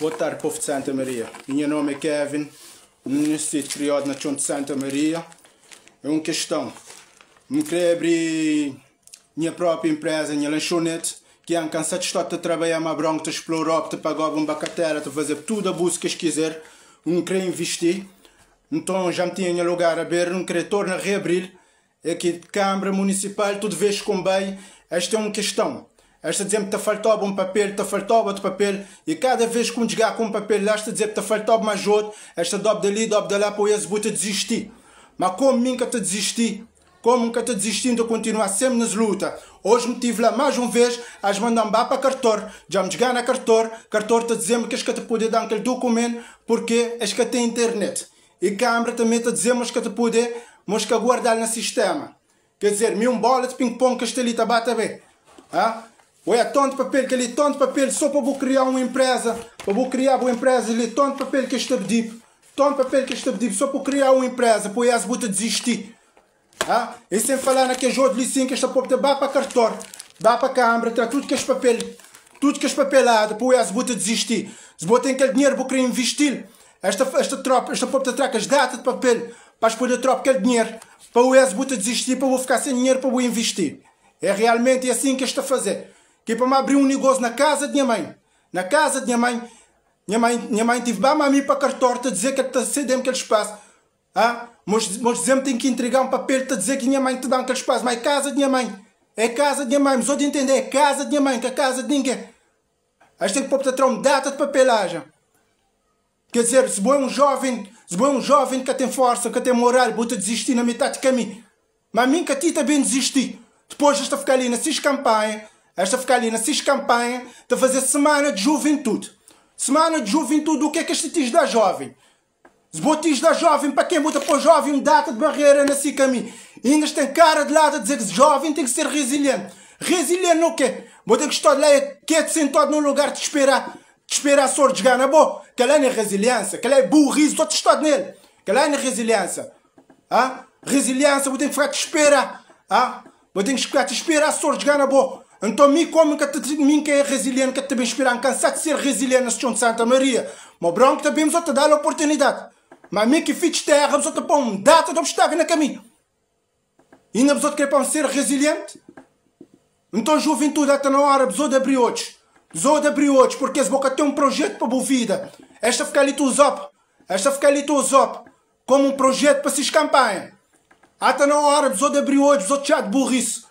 Boa tarde, povo de Santa Maria. Meu nome é Kevin, ministro criado na Chão de Santa Maria. É uma questão. Me queria abrir minha própria empresa, minha lanchonete, que é cansado de estar a trabalhar uma bronca, te explorar, te pagar uma bacatela, fazer tudo a busca que quiser. Não queria investir. Então já me tinha lugar a ver, não queria tornar a reabrir. Aqui de Câmara Municipal, tudo vez com bem. Esta é uma questão. Esta dizem que te faltava um papel, te faltava outro papel, e cada vez que um desgar com um papel lá, esta dizem que te faltava mais outro, esta dobe dali, dobe dali, para esse te desistir. Mas como nunca te desisti? Como nunca te desistindo de continuar sempre nas lutas? Hoje me tive lá mais uma vez, as mandambá para cartor, já me desgar na cartor, cartor te dizendo que és que te poder dar aquele documento, porque és que tem internet. E câmara também te dizemos que te poder, mas que guardar no sistema. Quer dizer, mil um bola de ping-pong que este ali está bate bem. Ah? Ué, de papel que ele de papel só para vou criar uma empresa, para vou criar uma empresa ele de papel que este pedido, de papel que este pedido só para criar uma empresa, para as botas desistir. Ah, e sem falar naqueles outros sim que esta porta dá para cartório, dá para câmara, traz tudo que este papel, tudo que este papelado, para as botas desistir. Se botem aquele dinheiro vou querer investir. Esta, esta tropa, esta porta traca as datas de papel para escolher a tropa aquele dinheiro, para o ex desistir, para eu ficar sem dinheiro para vou investir. É realmente assim que está a fazer que para me abrir um negócio na casa de minha mãe. Na casa de minha mãe. Minha mãe, minha mãe tive bem a mim para cartorta dizer que está cedendo aquele espaço. Ah, mas, mas dizemos que tem que entregar um papel para dizer que minha mãe te dá aquele espaço. Mas é casa de minha mãe. É casa de minha mãe. Mas eu de entender, é casa de minha mãe, que é casa de ninguém. A gente tem que pôr para uma data de papelagem. Quer dizer, se é um jovem, se é um jovem que tem força, que tem moral, bota desistir na metade de caminho. Mas a mim que a ti também desisti. Depois está ficar ali nessas campanhas esta Focalina se escampanha de fazer Semana de Juventude. Semana de Juventude, o que é que este diz da jovem? Se botis da jovem, para quem muda para o jovem, data de barreira nesse caminho. E ainda tem cara de lado a dizer que jovem tem que ser resiliente. Resiliente não quê? Bota que estar lá quieto, sentado no lugar de esperar. De esperar a sorte de ganha. Bom, que lá é resiliência. Que lá é burrice, estou testado nele. Que lá é resiliência. Ah? Resiliência, vou ter que ficar te esperar. Ah? Vou ter que ficar te esperar a sorte de ganha. Bom. Então, mim como que te mim que é resiliente, que também esperar cansado de ser resiliente na de Santa Maria. Mas branco também só te dá a oportunidade. Mas mim que fiz terra, só te põe um data de obstáculo no caminho. E ainda pessoa quer para ser resiliente. Então, juventude até na hora, pessoa de abrir outros. Pessoa de abrir outros, porque as boca tem um projeto para a vida. Esta fica ali tu zop. Esta fica ali tu zop. Como um projeto para se escampanha. Até na hora, pessoa de abrir outros, pessoa de chá de burrice.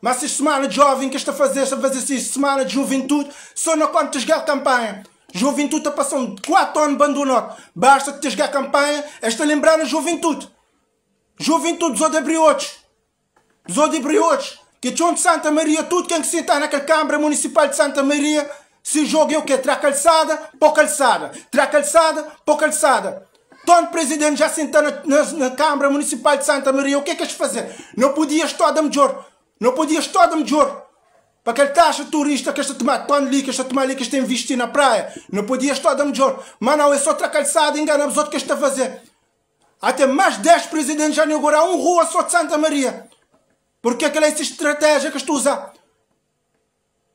Mas esta semana de jovem que está a fazer, está a fazer esta semana de juventude, só não quando te jogar campanha. Juventude está passando 4 anos abandonado. Basta te jogar campanha, esta lembrar a juventude. Juventude dos Odebriotes. Dos briotes Que tchon de Santa Maria, tudo quem que sentar naquela Câmara Municipal de Santa Maria, se joga é o que? Tra calçada, pouca calçada. Tra calçada, pouca calçada. Todo presidente já sentando na, na, na, Câmara Municipal de Santa Maria, o que é que és fazer? Não podia estar a melhor. Não podias estar de melhor. Para aquele taxa tá, turista que está tomar pano ali, que está tomar ali, que está investir na praia. Não podias estar de melhor. Mas não, é só outra calçada, engana os outros que está a fazer. Até mais 10 presidentes já inauguraram um rua só de Santa Maria. Porque aquela é essa estratégia que estou usando.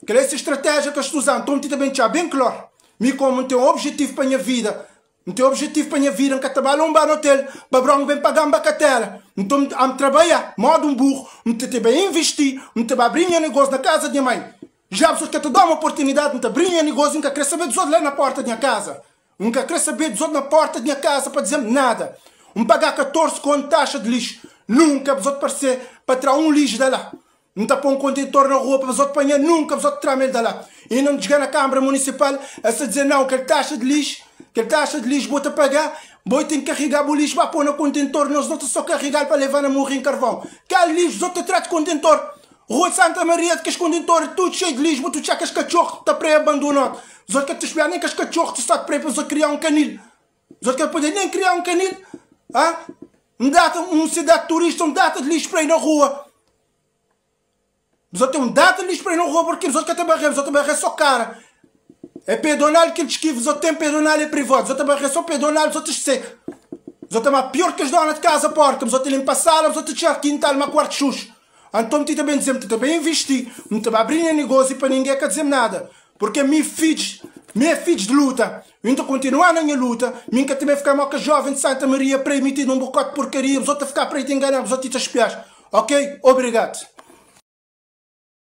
Aquela é essa estratégia que estou usando. Então, também já bem claro. Me como tem um objetivo para a minha vida não o objetivo para vir que trabalho um bar no hotel, para bem pagar uma catela. Então, me trabalhar, modo um burro, me te bem investir, me a abrir um negócio na casa de minha mãe. Já pessoas que te dão uma oportunidade, me te abrir um negócio, nunca quer saber dos outros lá na porta da minha casa. Nunca quer saber dos outros na porta da minha casa para dizer nada. Me pagar 14 com taxa de lixo. Nunca vos outros parecer para tirar um lixo da lá. Não está um contentor na rua para vos apanhar, nunca vos outros tirar ele da lá. E não chegar na Câmara Municipal a se dizer não, que taxa de lixo que ele está de Lisboa a pagar, boi tem que carregar o lixo para pôr no contentor, nós outros só carregar para levar na morrer em carvão. Cá lixo, os outros atrás de contentor. Rua de Santa Maria, que as contentor, tudo cheio de lixo, tu já que as cachorro está pré-abandonado. Os outros que te esperam, nem que as cachorro tu está pré para criar um canil. Os outros que podem nem criar um canil. Ah? Um data, um cidade turista, um data de lixo para ir na rua. Os outros têm um data de lixo para ir na rua, porque os outros que até barrer, os outros barrer é só cara. É pedonal que eles esquivam, Os tem pedonal e privado. Os tem uma reação pedonal, os outros sim. Os tem uma pior que os donos de casa, porca. Os tem limpa a sala, tem outros tinham quintal, uma quarta chus. Então, tu também dizemos, tu também investi. Não também abri negócio para ninguém quer dizer nada. Porque me fiz, me fiz de luta. Então, continuar na minha luta. Minha também ficar a jovem de Santa Maria para emitir um bocado de porcaria. Os outros ficar para te enganar, os outros te espiar. Ok? Obrigado.